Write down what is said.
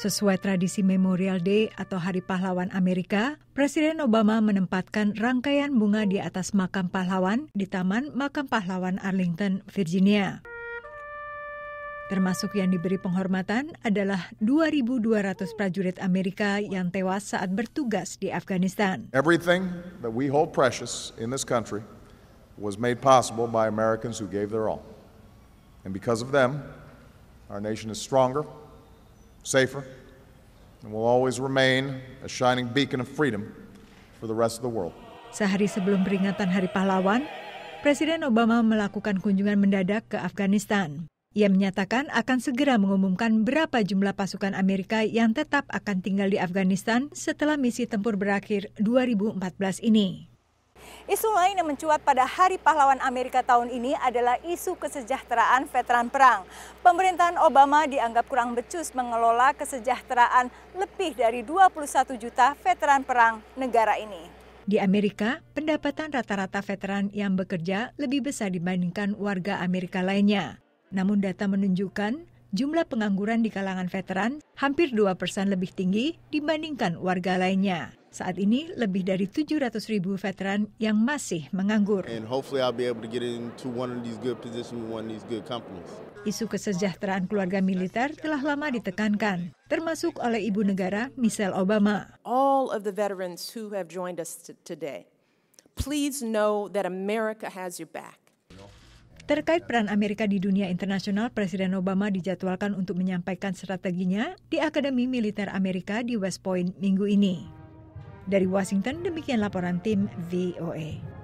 Sesuai tradisi Memorial Day atau Hari Pahlawan Amerika, Presiden Obama menempatkan rangkaian bunga di atas makam pahlawan di Taman Makam Pahlawan Arlington, Virginia. Termasuk yang diberi penghormatan adalah 2.200 prajurit Amerika yang tewas saat bertugas di Afghanistan. Everything that we hold precious in this country was made possible by Americans who gave their all. And because of them, our nation is stronger, safer, and will always remain a shining beacon of freedom for the rest of the world. Sehari sebelum peringatan Hari Pahlawan, Presiden Obama melakukan kunjungan mendadak ke Afghanistan. Ia menyatakan akan segera mengumumkan berapa jumlah pasukan Amerika yang tetap akan tinggal di Afghanistan setelah misi tempur berakhir 2014 ini. Isu lain yang mencuat pada Hari Pahlawan Amerika tahun ini adalah isu kesejahteraan veteran perang. Pemerintahan Obama dianggap kurang becus mengelola kesejahteraan lebih dari 21 juta veteran perang negara ini. Di Amerika, pendapatan rata-rata veteran yang bekerja lebih besar dibandingkan warga Amerika lainnya. Namun data menunjukkan jumlah pengangguran di kalangan veteran hampir 2 persen lebih tinggi dibandingkan warga lainnya. Saat ini lebih dari 700 ribu veteran yang masih menganggur. Isu kesejahteraan keluarga militer telah lama ditekankan, termasuk oleh ibu negara Michelle Obama. All of the veterans who have joined us today, please know that America has your back. Terkait peran Amerika di dunia internasional, Presiden Obama dijadwalkan untuk menyampaikan strateginya di Akademi Militer Amerika di West Point minggu ini. Dari Washington, demikian laporan tim VOA.